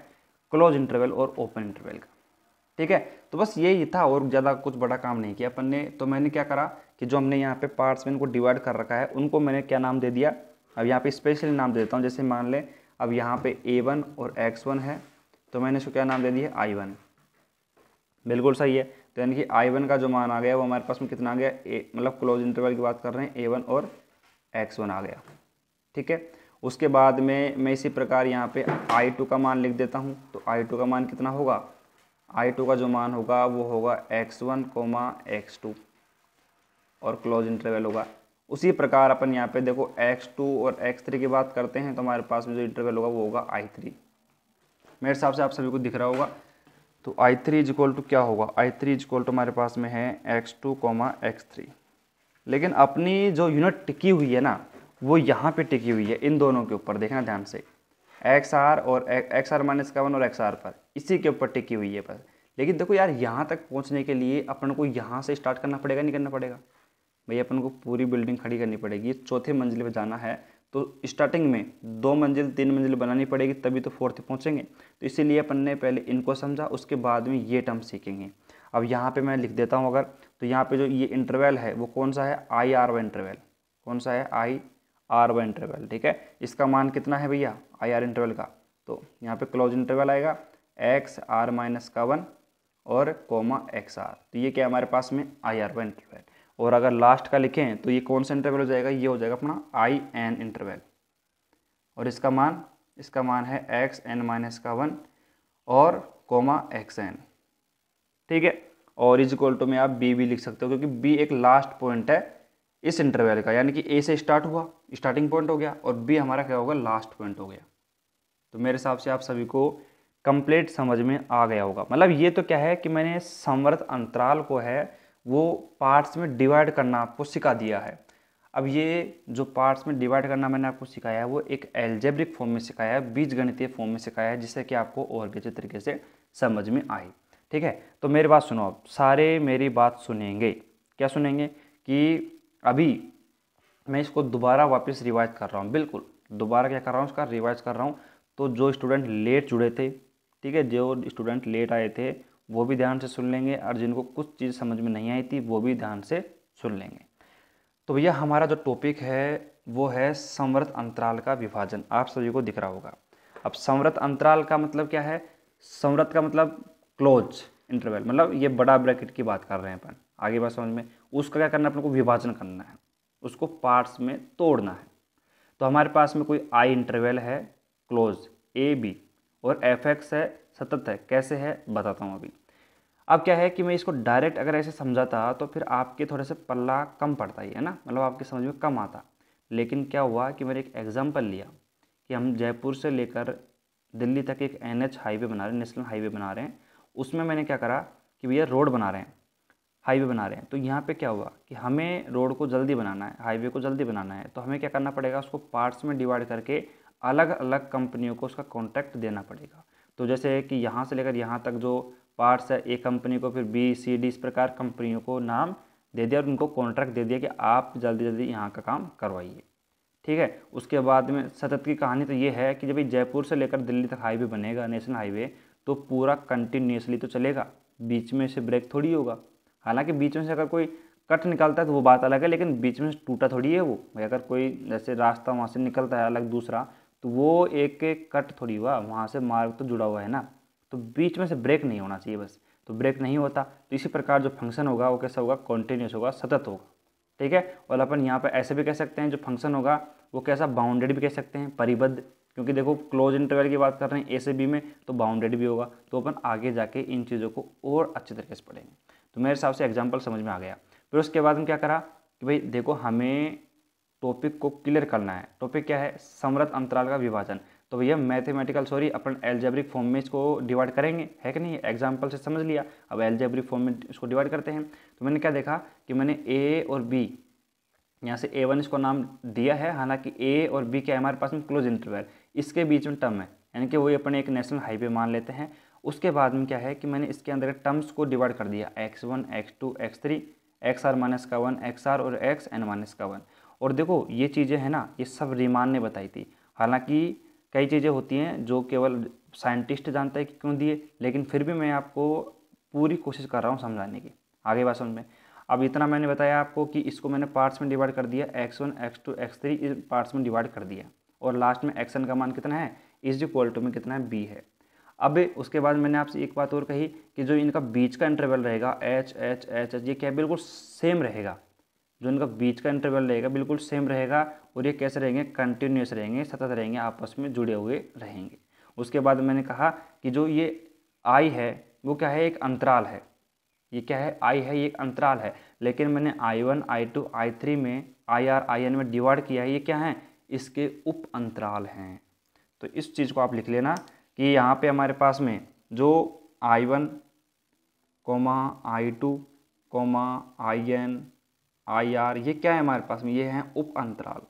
क्लोज इंटरवल और ओपन इंटरवल का ठीक है तो बस यही था और ज़्यादा कुछ बड़ा काम नहीं किया अपन ने तो मैंने क्या करा कि जो हमने यहाँ पे पार्ट्स में इनको डिवाइड कर रखा है उनको मैंने क्या नाम दे दिया अब यहाँ पे स्पेशली नाम दे देता हूँ जैसे मान लें अब यहाँ पे ए वन और एक्स वन है तो मैंने इसको क्या नाम दे दिया आई वन बिल्कुल सही है तो यानी कि आई वन का जो मान आ गया वो हमारे पास में कितना आ गया ए मतलब क्लोज इंटरवल की बात कर रहे हैं ए वन और एक्स वन आ गया ठीक है उसके बाद में मैं इसी प्रकार यहाँ पे आई टू का मान लिख देता हूँ तो आई टू का मान कितना होगा आई टू का जो मान होगा वो होगा X one comma X two और क्लोज इंटरवल होगा उसी प्रकार अपन यहाँ पे देखो एक्स टू और एक्स थ्री की बात करते हैं तो हमारे पास में जो इंटरवल होगा वो होगा आई थ्री मेरे हिसाब से आप सभी को दिख रहा होगा तो I three is equal to क्या होगा I three is equal to हमारे पास में है X two comma X three लेकिन अपनी जो यूनिट टिकी हुई है ना वो यहाँ पे टिकी हुई है इन दोनों के ऊपर देखना ध्यान से एक्स आर और एक्स आर माइनस का वन और एक्स आर पर इसी के ऊपर टिकी हुई है पर लेकिन देखो यार यहाँ तक पहुँचने के लिए अपन को यहाँ से स्टार्ट करना पड़ेगा नहीं करना पड़ेगा भाई अपन को पूरी बिल्डिंग खड़ी करनी पड़ेगी चौथे मंजिल पर जाना है तो स्टार्टिंग में दो मंजिल तीन मंजिल बनानी पड़ेगी तभी तो फोर्थ पहुँचेंगे तो इसीलिए अपन ने पहले इनको समझा उसके बाद में ये टर्म सीखेंगे अब यहाँ पे मैं लिख देता हूँ अगर तो यहाँ पे जो ये इंटरवल है वो कौन सा है आई आर व इंटरवल कौन सा है आई आर व इंटरवल ठीक है इसका मान कितना है भैया आई आर इंटरवल का तो यहाँ पे क्लोज इंटरवल आएगा एक्स आर माइनस का वन और कोमा एक्स आर तो ये क्या हमारे पास में आई आर व इंटरवल और अगर लास्ट का लिखें तो ये कौन सा इंटरवल हो जाएगा ये हो जाएगा अपना आई एन इंटरवल और इसका मान इसका मान है एक्स एन माइनस का वन और कोमा एक्स एन ठीक है और इज इक्वल टू में आप बी भी लिख सकते हो क्योंकि बी एक लास्ट पॉइंट है इस इंटरवल का यानी कि ए से स्टार्ट हुआ स्टार्टिंग पॉइंट हो गया और बी हमारा क्या होगा लास्ट पॉइंट हो गया तो मेरे हिसाब से आप सभी को कंप्लीट समझ में आ गया होगा मतलब ये तो क्या है कि मैंने समर्थ अंतराल को है वो पार्ट्स में डिवाइड करना आपको सिखा दिया है अब ये जो पार्ट्स में डिवाइड करना मैंने आपको सिखाया है वो एक एल्जेब्रिक फॉर्म में सिखाया है बीज गणितीय फॉर्म में सिखाया है जिससे कि आपको और भी अच्छे तरीके से समझ में आए ठीक है तो मेरी बात सुनो आप सारे मेरी बात सुनेंगे क्या सुनेंगे कि अभी मैं इसको दोबारा वापस रिवाइज कर रहा हूँ बिल्कुल दोबारा क्या कर रहा हूँ उसका रिवाइज कर रहा हूँ तो जो स्टूडेंट लेट जुड़े थे ठीक है जो स्टूडेंट लेट आए थे वो भी ध्यान से सुन लेंगे और जिनको कुछ चीज़ समझ में नहीं आई थी वो भी ध्यान से सुन लेंगे तो भैया हमारा जो टॉपिक है वो है संवृत अंतराल का विभाजन आप सभी को दिख रहा होगा अब संवृत अंतराल का मतलब क्या है संवृत का मतलब क्लोज इंटरवल मतलब ये बड़ा ब्रैकेट की बात कर रहे हैं अपन आगे बात समझ में उसका क्या करना है अपन को विभाजन करना है उसको पार्ट्स में तोड़ना है तो हमारे पास में कोई आई इंटरवल है क्लोज ए बी और एफ एक्स है सतत है कैसे है बताता हूँ अभी अब क्या है कि मैं इसको डायरेक्ट अगर ऐसे समझाता तो फिर आपके थोड़े से पल्ला कम पड़ता ही है ना मतलब आपके समझ में कम आता लेकिन क्या हुआ कि मैंने एक एग्ज़ाम्पल लिया कि हम जयपुर से लेकर दिल्ली तक एक एन हाईवे बना रहे हैं नेशनल हाईवे बना रहे हैं उसमें मैंने क्या करा कि भैया रोड बना रहे हैं हाईवे बना रहे हैं तो यहाँ पे क्या हुआ कि हमें रोड को जल्दी बनाना है हाईवे को जल्दी बनाना है तो हमें क्या करना पड़ेगा उसको पार्ट्स में डिवाइड करके अलग अलग कंपनियों को उसका कॉन्ट्रैक्ट देना पड़ेगा तो जैसे कि यहाँ से लेकर यहाँ तक जो पार्ट्स है ए कंपनी को फिर बी सी डी इस प्रकार कंपनियों को नाम दे दिया और उनको कॉन्ट्रैक्ट दे दिया कि आप जल्दी जल्दी यहाँ का काम करवाइए ठीक है उसके बाद में सतत की कहानी तो ये है कि जब जयपुर से लेकर दिल्ली तक हाईवे बनेगा नेशनल हाईवे तो पूरा कंटिन्यूसली तो चलेगा बीच में से ब्रेक थोड़ी होगा हालांकि बीच में से अगर कोई कट निकलता है तो वो बात अलग है लेकिन बीच में से टूटा थोड़ी है वो भाई अगर कोई जैसे रास्ता वहाँ से निकलता है अलग दूसरा तो वो एक कट थोड़ी हुआ वहाँ से मार्ग तो जुड़ा हुआ है ना तो बीच में से ब्रेक नहीं होना चाहिए बस तो ब्रेक नहीं होता तो इसी प्रकार जो फंक्शन होगा वो कैसा होगा कॉन्टिन्यूस होगा सतत होगा ठीक है और अपन यहाँ पर ऐसे भी कह सकते हैं जो फंक्शन होगा वो कैसा बाउंडेड भी कह सकते हैं परिबद्ध क्योंकि देखो क्लोज इंटरवल की बात कर रहे हैं ए से बी में तो बाउंडेड भी होगा तो अपन आगे जाके इन चीज़ों को और अच्छे तरीके से पढ़ेंगे तो मेरे हिसाब से एग्जाम्पल समझ में आ गया फिर उसके बाद हम क्या करा कि भाई देखो हमें टॉपिक को क्लियर करना है टॉपिक क्या है समृत अंतराल का विभाजन तो भैया मैथमेटिकल सॉरी अपन एल्जेब्रिक फॉर्म में इसको डिवाइड करेंगे है कि नहीं एग्जाम्पल से समझ लिया अब एल्जेब्रिक फॉर्म में इसको डिवाइड करते हैं तो मैंने क्या देखा कि मैंने ए और बी यहाँ से ए वन इसको नाम दिया है हालांकि ए और बी क्या हमारे पास में क्लोज इंटरवल इसके बीच में टर्म है यानी कि वही अपने एक नेशनल हाईवे मान लेते हैं उसके बाद में क्या है कि मैंने इसके अंदर टर्म्स को डिवाइड कर दिया X one X two X three X R minus का वन एक्स आर और एक्स एन माइनस का वन और देखो ये चीज़ें हैं ना ये सब रिमान ने बताई थी हालांकि कई चीज़ें होती हैं जो केवल साइंटिस्ट जानता है कि क्यों दिए लेकिन फिर भी मैं आपको पूरी कोशिश कर रहा हूँ समझाने की आगे बात समझ में अब इतना मैंने बताया आपको कि इसको मैंने पार्ट्स में डिवाइड कर दिया X one X two X three इस पार्ट्स में डिवाइड कर दिया और लास्ट में एक्सन का मान कितना है इस इक्वल टू में कितना है बी है अब उसके बाद मैंने आपसे एक बात और कही कि जो इनका बीच का इंटरवल रहेगा एच एच एच एच ये क्या बिल्कुल सेम रहेगा जो इनका बीच का इंटरवल रहेगा बिल्कुल सेम रहेगा और ये कैसे रहेंगे कंटिन्यूस रहेंगे सतत रहेंगे आपस में जुड़े हुए रहेंगे उसके बाद मैंने कहा कि जो ये आई है वो क्या है एक अंतराल है ये क्या है आई है ये एक अंतराल है लेकिन मैंने I one I two I three में आई आर आई एन में डिवाइड किया है ये क्या है इसके उप अंतराल हैं तो इस चीज़ को आप लिख लेना कि यहाँ पे हमारे पास में जो I one comma I two comma I N I हाँ आर ये क्या है हमारे पास में ये हैं उप अंतराल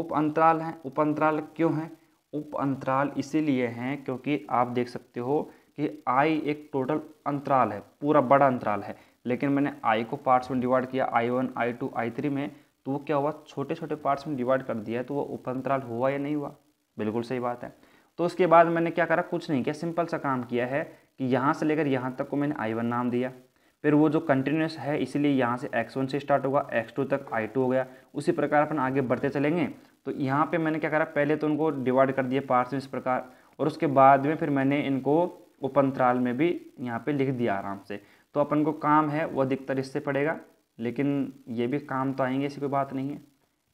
उप अंतराल हैं उप अंतराल क्यों हैं उप अंतराल इसीलिए हैं क्योंकि आप देख सकते हो कि आई एक टोटल अंतराल है पूरा बड़ा अंतराल है लेकिन मैंने आई को पार्ट्स में डिवाइड किया I one I two I three में तो वो क्या हुआ छोटे छोटे पार्ट्स में डिवाइड कर दिया तो वो उप अंतराल हुआ या नहीं हुआ बिल्कुल सही बात है तो उसके बाद मैंने क्या करा कुछ नहीं किया सिंपल सा काम किया है कि यहाँ से लेकर यहाँ तक को मैंने आई वन नाम दिया फिर वो जो कंटिन्यूस है इसीलिए यहाँ से x1 से स्टार्ट होगा x2 तक i2 हो गया उसी प्रकार अपन आगे बढ़ते चलेंगे तो यहाँ पे मैंने क्या करा पहले तो उनको डिवाइड कर दिया पार्ट्स में इस प्रकार और उसके बाद में फिर मैंने इनको उपंतराल में भी यहाँ पे लिख दिया आराम से तो अपन को काम है वो अधिकतर इससे पड़ेगा लेकिन ये भी काम तो आएंगे ऐसी कोई बात नहीं है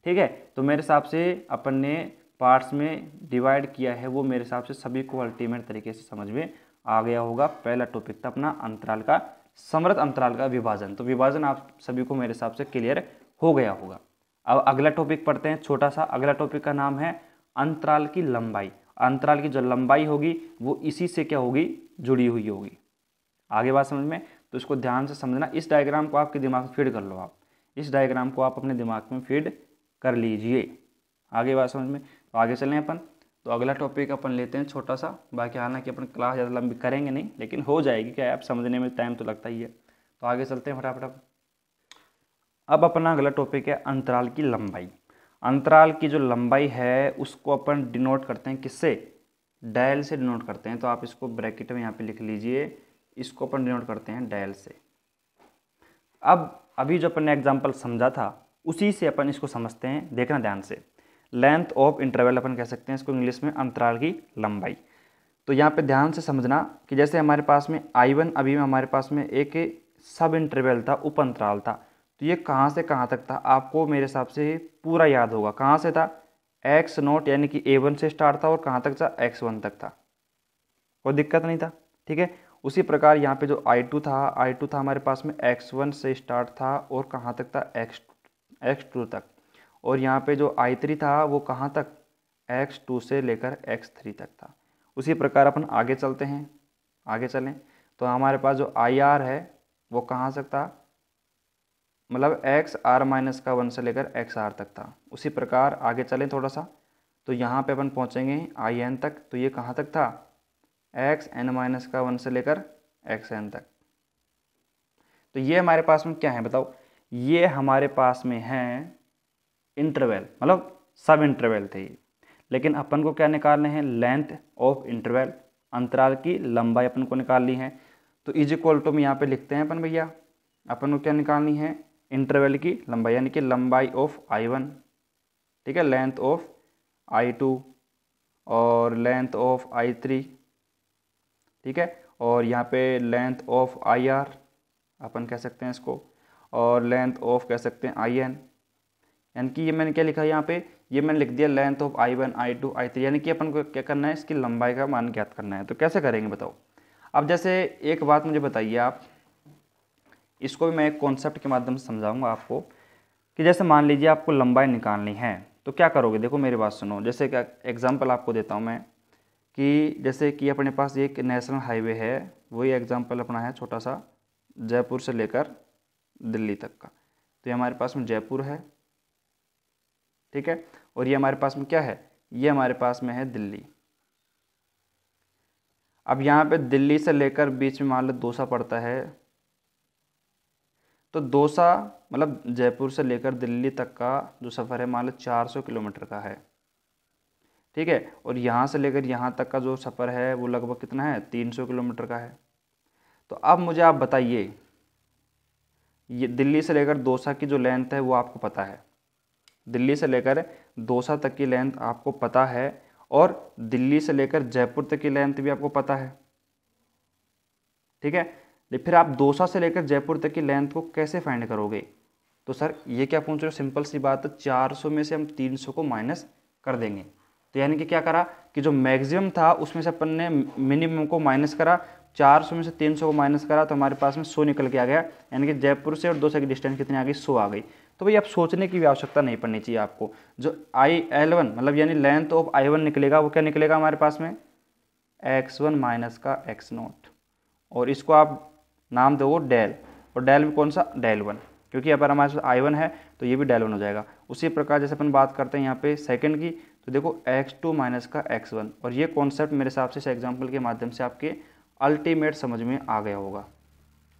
ठीक है तो मेरे हिसाब से अपन ने पार्ट्स में डिवाइड किया है वो मेरे हिसाब से सभी को अल्टीमेट तरीके से समझ में आ गया होगा पहला टॉपिक था अपना अंतराल का समृत अंतराल का विभाजन तो विभाजन आप सभी को मेरे हिसाब से क्लियर हो गया होगा अब अगला टॉपिक पढ़ते हैं छोटा सा अगला टॉपिक का नाम है अंतराल की लंबाई अंतराल की जो लंबाई होगी वो इसी से क्या होगी जुड़ी हुई होगी आगे बात समझ में तो इसको ध्यान से समझना इस डायग्राम को आपके दिमाग में फीड कर लो आप इस डायग्राम को आप अपने दिमाग में फीड कर लीजिए आगे बात समझ में तो आगे चलें अपन तो अगला टॉपिक अपन लेते हैं छोटा सा बाकी हालांकि अपन क्लास ज़्यादा लंबी करेंगे नहीं लेकिन हो जाएगी क्या आप समझने में टाइम तो लगता ही है तो आगे चलते हैं फटाफट अब अपना अगला टॉपिक है अंतराल की लंबाई अंतराल की जो लंबाई है उसको अपन डिनोट करते हैं किससे डायल से डिनोट करते हैं तो आप इसको ब्रैकेट में यहाँ पे लिख लीजिए इसको अपन डिनोट करते हैं डायल से अब अभी जो अपन ने एग्जाम्पल समझा था उसी से अपन इसको समझते हैं देखना ध्यान से लेंथ ऑफ इंटरवल अपन कह सकते हैं इसको इंग्लिश में अंतराल की लंबाई तो यहाँ पे ध्यान से समझना कि जैसे हमारे पास में आई वन अभी में हमारे पास में एक सब इंटरवल था उप अंतराल था तो ये कहाँ से कहाँ तक था आपको मेरे हिसाब से पूरा याद होगा कहाँ से था एक्स नोट यानी कि ए वन से स्टार्ट था और कहाँ तक था एक्स वन तक था कोई दिक्कत नहीं था ठीक है उसी प्रकार यहाँ पे जो आई टू था आई टू था हमारे पास में एक्स वन से स्टार्ट था और कहाँ तक था एक्स एक्स टू तक और यहाँ पे जो आई थ्री था वो कहाँ तक एक्स टू से लेकर एक्स थ्री तक था उसी प्रकार अपन आगे चलते हैं आगे चलें तो हमारे पास जो आई आर है वो कहाँ तक था मतलब एक्स आर माइनस का वन से लेकर एक्स आर तक था उसी प्रकार आगे चलें थोड़ा सा तो यहाँ पे अपन पहुँचेंगे आई एन तक तो ये कहाँ तक था एक्स एन माइनस का वन से लेकर एक्स एन तक तो ये हमारे पास में क्या है बताओ ये हमारे पास में है इंटरवल मतलब सब इंटरवल थे ये लेकिन अपन को क्या निकालने हैं लेंथ ऑफ इंटरवल अंतराल की लंबाई अपन को निकालनी है तो इज इक्वल टू में यहाँ पे लिखते हैं अपन भैया अपन को क्या निकालनी है इंटरवल की लंबाई यानी कि लंबाई ऑफ आई वन ठीक है लेंथ ऑफ आई टू और लेंथ ऑफ आई थ्री ठीक है और यहाँ पे लेंथ ऑफ आई आर अपन कह सकते हैं इसको और लेंथ ऑफ कह सकते हैं आई एन यानी कि ये मैंने क्या लिखा है यहाँ पे ये मैंने लिख दिया length of I one I two I three यानी कि अपन को क्या करना है इसकी लंबाई का मान ज्ञात करना है तो कैसे करेंगे बताओ अब जैसे एक बात मुझे बताइए आप इसको भी मैं एक कॉन्सेप्ट के माध्यम से समझाऊंगा आपको कि जैसे मान लीजिए आपको लंबाई निकालनी है तो क्या करोगे देखो मेरी बात सुनो जैसे क्या एग्जाम्पल आपको देता हूँ मैं कि जैसे कि अपने पास एक नेशनल हाईवे है वही एग्जाम्पल अपना है छोटा सा जयपुर से लेकर दिल्ली तक का तो ये हमारे पास में जयपुर है ठीक है और ये हमारे पास में क्या है ये हमारे पास में है दिल्ली अब यहाँ पे दिल्ली से लेकर बीच में मान लो दोसा पड़ता है तो दोसा मतलब जयपुर से लेकर दिल्ली तक का जो सफ़र है मान लो चार सौ किलोमीटर का है ठीक है और यहाँ से लेकर यहाँ तक का जो सफ़र है वो लगभग कितना है तीन सौ किलोमीटर का है तो अब मुझे आप बताइए ये दिल्ली से लेकर दोसा की जो लेंथ है वो आपको पता है दिल्ली से लेकर दोसा तक की लेंथ आपको पता है और दिल्ली से लेकर जयपुर तक की लेंथ भी आपको पता है ठीक है तो फिर आप दोसा से लेकर जयपुर तक की लेंथ को कैसे फाइंड करोगे तो सर ये क्या पूछ रहे हो सिंपल सी बात है चार सौ में से हम तीन सौ को माइनस कर देंगे तो यानी कि क्या करा कि जो मैक्सिमम था उसमें से अपन ने मिनिमम को माइनस करा चार सौ में से तीन सौ को माइनस करा तो हमारे पास में सौ निकल के आ गया यानी कि जयपुर से और दो सौ की डिस्टेंस कितनी आ गई सौ आ गई तो भाई आप सोचने की भी आवश्यकता नहीं पड़नी चाहिए आपको जो आई एल वन मतलब यानी लेंथ ऑफ आई वन निकलेगा वो क्या निकलेगा हमारे पास में एक्स वन माइनस का एक्स नोट और इसको आप नाम दो डेल और डेल भी कौन सा डेल वन क्योंकि अगर हमारे पास आई वन है तो ये भी डेल वन हो जाएगा उसी प्रकार जैसे अपन बात करते हैं यहाँ पे सेकेंड की तो देखो एक्स टू माइनस का एक्स वन और ये कॉन्सेप्ट मेरे हिसाब से इस एग्जाम्पल के माध्यम से आपके अल्टीमेट समझ में आ गया होगा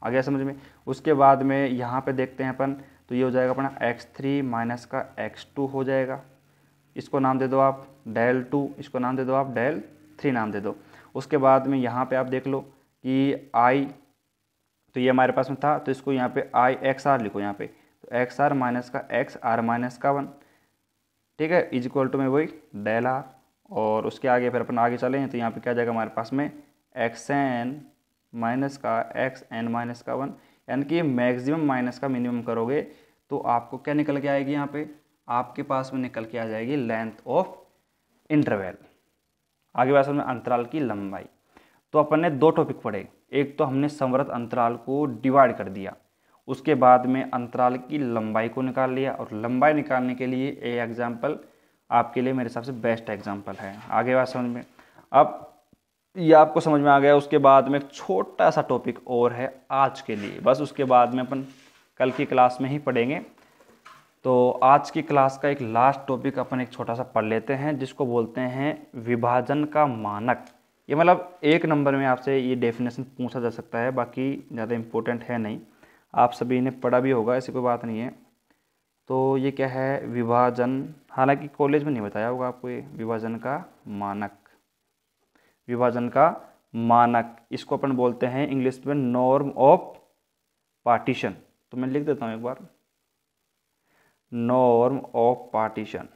आ गया समझ में उसके बाद में यहाँ पे देखते हैं अपन तो ये हो जाएगा अपना एक्स थ्री माइनस का एक्स टू हो जाएगा इसको नाम दे दो आप डेल टू इसको नाम दे दो आप डेल थ्री नाम दे दो उसके बाद में यहाँ पे आप देख लो कि आई तो ये हमारे पास में था तो इसको यहाँ पे आई एक्स आर लिखो यहाँ पे तो एक्स आर माइनस का एक्स आर माइनस का वन ठीक है इज इक्वल टू में वही डेल आर और उसके आगे फिर अपन आगे चलें तो यहाँ पे क्या जाएगा हमारे पास में एक्स एन माइनस का एक्स एन माइनस का वन यानी कि मैक्सिमम माइनस का मिनिमम करोगे तो आपको क्या निकल के आएगी यहाँ पे आपके पास में निकल के आ जाएगी लेंथ ऑफ इंटरवेल आगे बात में अंतराल की लंबाई तो अपन ने दो टॉपिक पढ़े एक तो हमने संवृत अंतराल को डिवाइड कर दिया उसके बाद में अंतराल की लंबाई को निकाल लिया और लंबाई निकालने के लिए ये एग्जाम्पल आपके लिए मेरे हिसाब से बेस्ट एग्जाम्पल है आगे बात समझ में अब ये आपको समझ में आ गया उसके बाद में एक छोटा सा टॉपिक और है आज के लिए बस उसके बाद में अपन कल की क्लास में ही पढ़ेंगे तो आज की क्लास का एक लास्ट टॉपिक अपन एक छोटा सा पढ़ लेते हैं जिसको बोलते हैं विभाजन का मानक ये मतलब एक नंबर में आपसे ये डेफिनेशन पूछा जा सकता है बाकी ज़्यादा इम्पोर्टेंट है नहीं आप सभी ने पढ़ा भी होगा ऐसी कोई बात नहीं है तो ये क्या है विभाजन हालांकि कॉलेज में नहीं बताया होगा आपको ये विभाजन का मानक विभाजन का मानक इसको अपन बोलते हैं इंग्लिश में नॉर्म ऑफ पार्टीशन तो मैं लिख देता हूं एक बार नॉर्म ऑफ पार्टीशन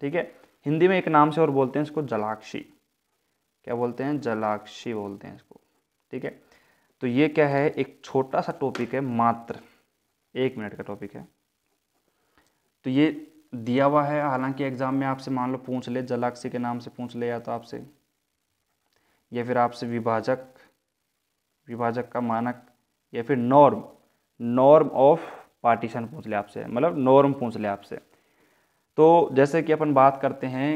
ठीक है हिंदी में एक नाम से और बोलते हैं इसको जलाक्षी क्या बोलते हैं जलाक्षी बोलते हैं इसको ठीक है तो ये क्या है एक छोटा सा टॉपिक है मात्र एक मिनट का टॉपिक है तो ये दिया हुआ है हालांकि एग्ज़ाम में आपसे मान लो पूछ ले जलाक्सी के नाम से पूछ ले या तो आपसे या फिर आपसे विभाजक विभाजक का मानक या फिर नॉर्म नॉर्म ऑफ पार्टीशन पूछ ले आपसे मतलब नॉर्म पूछ ले आपसे तो जैसे कि अपन बात करते हैं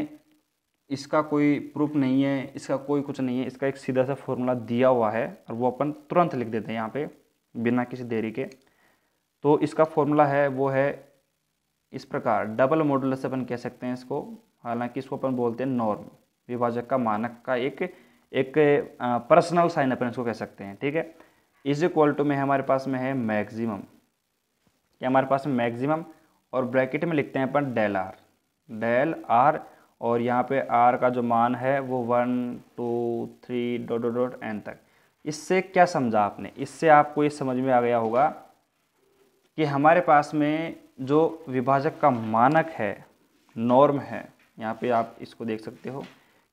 इसका कोई प्रूफ नहीं है इसका कोई कुछ नहीं है इसका एक सीधा सा फॉर्मूला दिया हुआ है और वो अपन तुरंत लिख देते हैं यहाँ पे बिना किसी देरी के तो इसका फॉर्मूला है वो है इस प्रकार डबल मॉडल से अपन कह सकते हैं इसको हालांकि इसको अपन बोलते हैं नॉर्म विभाजक का मानक का एक एक पर्सनल साइन अपन इसको कह सकते हैं ठीक है इज इक्वल टू में हमारे पास में है मैक्सिमम क्या हमारे पास में मैक्सिमम और ब्रैकेट में लिखते हैं अपन डेल आर डेल आर और यहाँ पे आर का जो मान है वो one two three dot dot dot N तक इससे क्या समझा आपने इससे आपको ये समझ में आ गया होगा कि हमारे पास में जो विभाजक का मानक है नॉर्म है यहाँ पे आप इसको देख सकते हो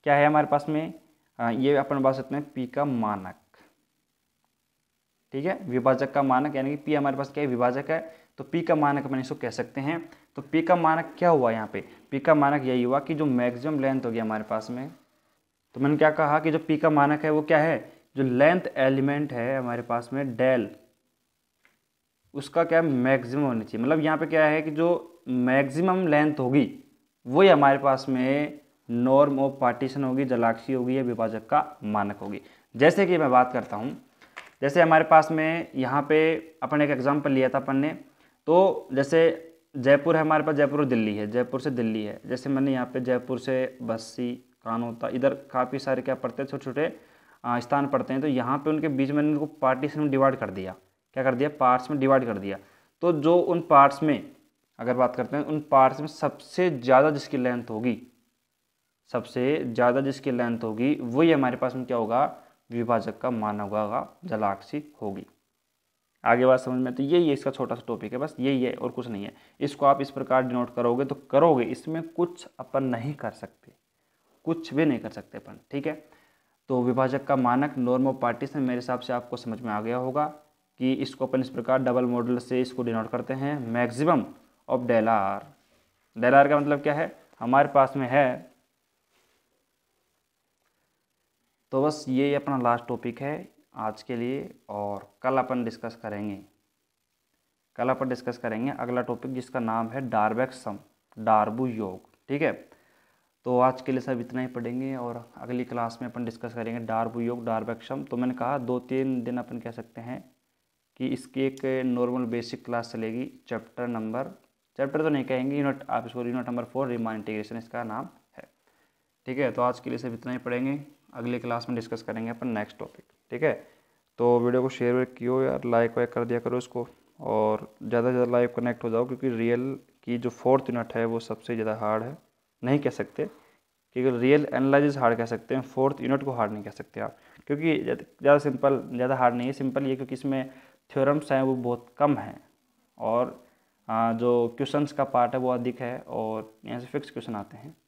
क्या है हमारे पास में हाँ, ये अपन बात सकते हैं पी का मानक ठीक है विभाजक का मानक यानी कि पी हमारे पास क्या है विभाजक है तो पी का मानक अपन इसको कह सकते हैं तो पी का मानक क्या हुआ यहाँ पे पी का मानक यही हुआ कि जो मैक्सिमम लेंथ हो गया हमारे पास में तो मैंने क्या कहा कि जो पी का मानक है वो क्या है जो लेंथ एलिमेंट है हमारे पास में डेल उसका क्या मैक्सिमम होना चाहिए मतलब यहाँ पे क्या है कि जो मैक्सिमम लेंथ होगी वही हमारे पास में नॉर्म ऑफ पार्टीशन होगी जलाक्षी होगी या विभाजक का मानक होगी जैसे कि मैं बात करता हूँ जैसे हमारे पास में यहाँ पे अपन एक एग्जाम्पल लिया था अपन ने तो जैसे जयपुर है हमारे पास जयपुर और दिल्ली है जयपुर से दिल्ली है जैसे मैंने यहाँ पर जयपुर से बस्सी कानोता इधर काफ़ी सारे क्या पड़ते हैं छोटे छोटे स्थान पड़ते हैं तो यहाँ पर उनके बीच में उनको पार्टीशन में डिवाइड कर दिया क्या कर दिया पार्ट्स में डिवाइड कर दिया तो जो उन पार्ट्स में अगर बात करते हैं उन पार्ट्स में सबसे ज़्यादा जिसकी लेंथ होगी सबसे ज़्यादा जिसकी लेंथ होगी वही हमारे पास में क्या होगा विभाजक का मान होगा जलाक्षी होगी आगे बात समझ में तो यही है इसका छोटा सा टॉपिक है बस यही है और कुछ नहीं है इसको आप इस प्रकार डिनोट करोगे तो करोगे इसमें कुछ अपन नहीं कर सकते कुछ भी नहीं कर सकते अपन ठीक है तो विभाजक का मानक नॉर्मल पार्टी से मेरे हिसाब से आपको समझ में आ गया होगा कि इसको अपन इस प्रकार डबल मॉडल से इसको डिनोट करते हैं maximum of del R del R का मतलब क्या है हमारे पास में है तो बस ये अपना लास्ट टॉपिक है आज के लिए और कल अपन डिस्कस करेंगे कल अपन डिस्कस करेंगे अगला टॉपिक जिसका नाम है डार्बैक सम डार्बू योग ठीक है तो आज के लिए सब इतना ही पढ़ेंगे और अगली क्लास में अपन डिस्कस करेंगे डार्बू योग डार्बैक सम तो मैंने कहा दो तीन दिन अपन कह सकते हैं कि इसकी एक नॉर्मल बेसिक क्लास चलेगी चैप्टर नंबर चैप्टर तो नहीं कहेंगे यूनिट आप इसको unit number four Riemann integration इसका नाम है ठीक है तो आज के लिए सिर्फ इतना ही पढ़ेंगे अगली क्लास में डिस्कस करेंगे अपन नेक्स्ट टॉपिक ठीक है तो वीडियो को शेयर कियो यार लाइक वाइक कर दिया करो इसको और ज़्यादा से ज़्यादा लाइव कनेक्ट हो जाओ क्योंकि रियल की जो फोर्थ यूनिट है वो सबसे ज़्यादा हार्ड है नहीं कह सकते क्योंकि रियल एनालिस हार्ड कह सकते हैं फोर्थ यूनिट को हार्ड नहीं कह सकते आप क्योंकि ज़्यादा सिंपल ज़्यादा हार्ड नहीं है सिंपल ये क्योंकि इसमें थ्योरम्स हैं वो बहुत कम हैं और जो क्वेश्चंस का पार्ट है वो अधिक है और यहाँ से फिक्स क्वेश्चन आते हैं